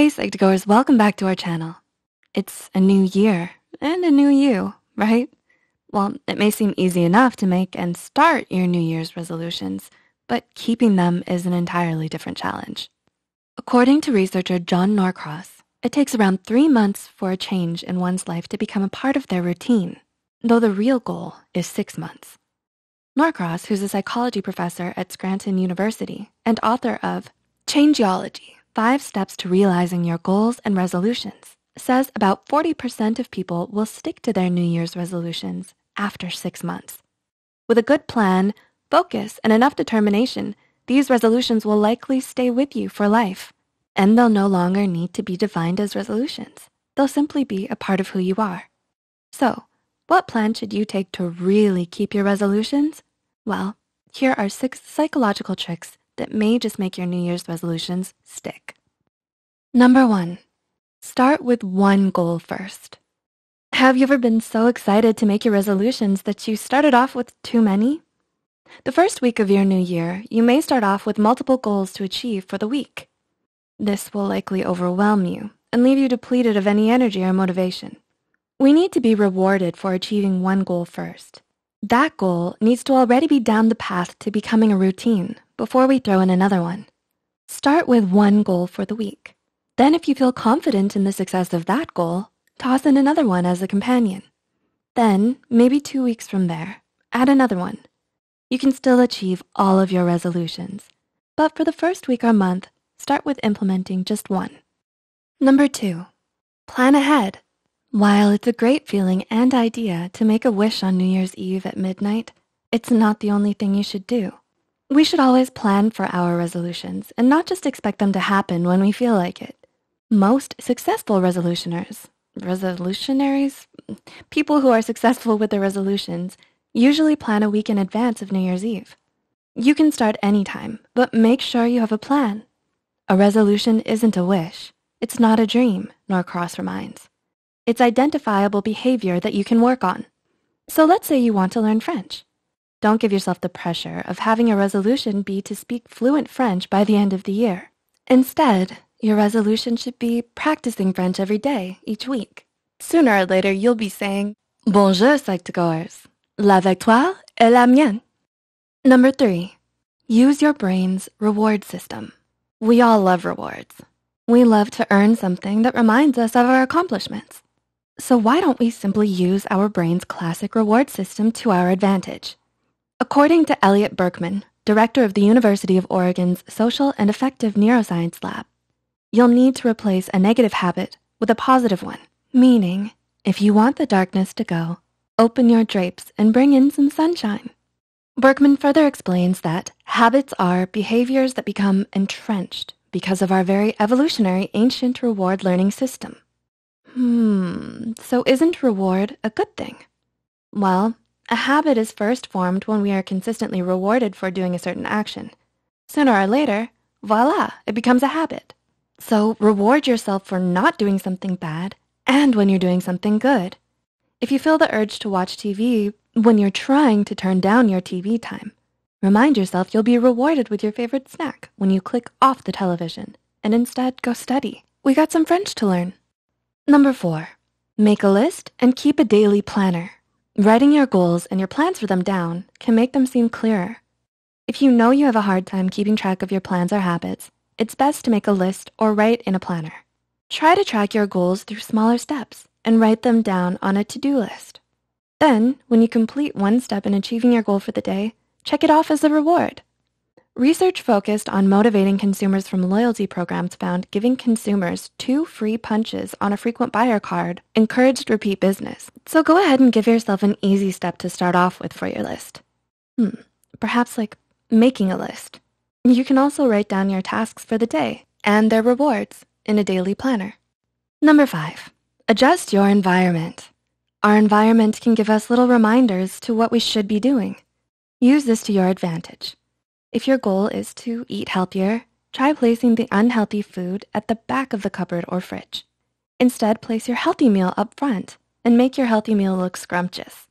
Hey Psych2Goers, welcome back to our channel. It's a new year and a new you, right? Well, it may seem easy enough to make and start your New Year's resolutions, but keeping them is an entirely different challenge. According to researcher John Norcross, it takes around three months for a change in one's life to become a part of their routine, though the real goal is six months. Norcross, who's a psychology professor at Scranton University and author of Changeology, Five Steps to Realizing Your Goals and Resolutions says about 40% of people will stick to their New Year's resolutions after six months. With a good plan, focus, and enough determination, these resolutions will likely stay with you for life. And they'll no longer need to be defined as resolutions. They'll simply be a part of who you are. So, what plan should you take to really keep your resolutions? Well, here are six psychological tricks that may just make your New Year's resolutions stick. Number one, start with one goal first. Have you ever been so excited to make your resolutions that you started off with too many? The first week of your new year, you may start off with multiple goals to achieve for the week. This will likely overwhelm you and leave you depleted of any energy or motivation. We need to be rewarded for achieving one goal first. That goal needs to already be down the path to becoming a routine before we throw in another one. Start with one goal for the week. Then if you feel confident in the success of that goal, toss in another one as a companion. Then, maybe two weeks from there, add another one. You can still achieve all of your resolutions. But for the first week or month, start with implementing just one. Number two, plan ahead. While it's a great feeling and idea to make a wish on New Year's Eve at midnight, it's not the only thing you should do. We should always plan for our resolutions and not just expect them to happen when we feel like it. Most successful resolutioners, resolutionaries, people who are successful with their resolutions usually plan a week in advance of New Year's Eve. You can start anytime, but make sure you have a plan. A resolution isn't a wish. It's not a dream, nor cross your minds. It's identifiable behavior that you can work on. So let's say you want to learn French. Don't give yourself the pressure of having a resolution be to speak fluent French by the end of the year. Instead, your resolution should be practicing French every day, each week. Sooner or later, you'll be saying, Bonjour, psych-goers. La victoire est la mienne. Number three, use your brain's reward system. We all love rewards. We love to earn something that reminds us of our accomplishments. So why don't we simply use our brain's classic reward system to our advantage? According to Elliot Berkman, director of the University of Oregon's Social and Effective Neuroscience Lab, you'll need to replace a negative habit with a positive one, meaning if you want the darkness to go, open your drapes and bring in some sunshine. Berkman further explains that habits are behaviors that become entrenched because of our very evolutionary ancient reward learning system. Hmm, so isn't reward a good thing? Well, a habit is first formed when we are consistently rewarded for doing a certain action. Sooner or later, voila, it becomes a habit. So reward yourself for not doing something bad and when you're doing something good. If you feel the urge to watch TV when you're trying to turn down your TV time, remind yourself you'll be rewarded with your favorite snack when you click off the television and instead go study. We got some French to learn. Number four, make a list and keep a daily planner. Writing your goals and your plans for them down can make them seem clearer. If you know you have a hard time keeping track of your plans or habits, it's best to make a list or write in a planner. Try to track your goals through smaller steps and write them down on a to-do list. Then, when you complete one step in achieving your goal for the day, check it off as a reward. Research focused on motivating consumers from loyalty programs found giving consumers two free punches on a frequent buyer card encouraged repeat business. So go ahead and give yourself an easy step to start off with for your list. Hmm, perhaps like making a list. You can also write down your tasks for the day and their rewards in a daily planner. Number five, adjust your environment. Our environment can give us little reminders to what we should be doing. Use this to your advantage. If your goal is to eat healthier, try placing the unhealthy food at the back of the cupboard or fridge. Instead, place your healthy meal up front and make your healthy meal look scrumptious.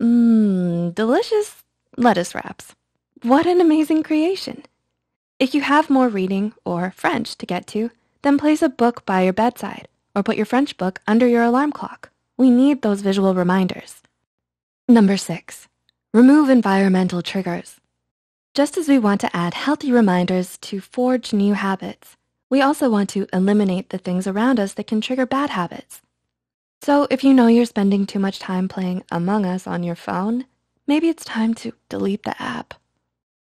Mmm, delicious lettuce wraps. What an amazing creation! If you have more reading or French to get to, then place a book by your bedside or put your French book under your alarm clock. We need those visual reminders. Number six, remove environmental triggers. Just as we want to add healthy reminders to forge new habits, we also want to eliminate the things around us that can trigger bad habits. So if you know you're spending too much time playing Among Us on your phone, maybe it's time to delete the app.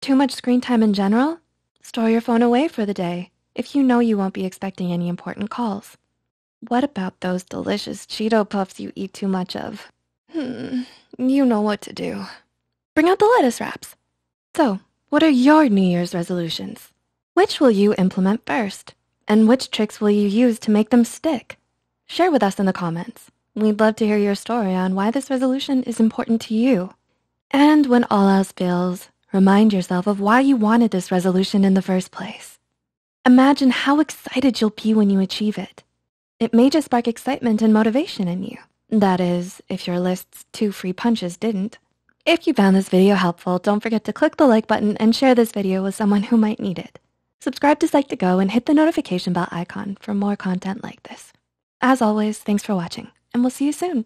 Too much screen time in general? Store your phone away for the day if you know you won't be expecting any important calls. What about those delicious Cheeto Puffs you eat too much of? Hmm, you know what to do. Bring out the lettuce wraps. So, what are your New Year's resolutions? Which will you implement first? And which tricks will you use to make them stick? Share with us in the comments. We'd love to hear your story on why this resolution is important to you. And when all else fails, remind yourself of why you wanted this resolution in the first place. Imagine how excited you'll be when you achieve it. It may just spark excitement and motivation in you. That is, if your list's two free punches didn't. If you found this video helpful, don't forget to click the like button and share this video with someone who might need it. Subscribe to Psych2Go and hit the notification bell icon for more content like this. As always, thanks for watching, and we'll see you soon.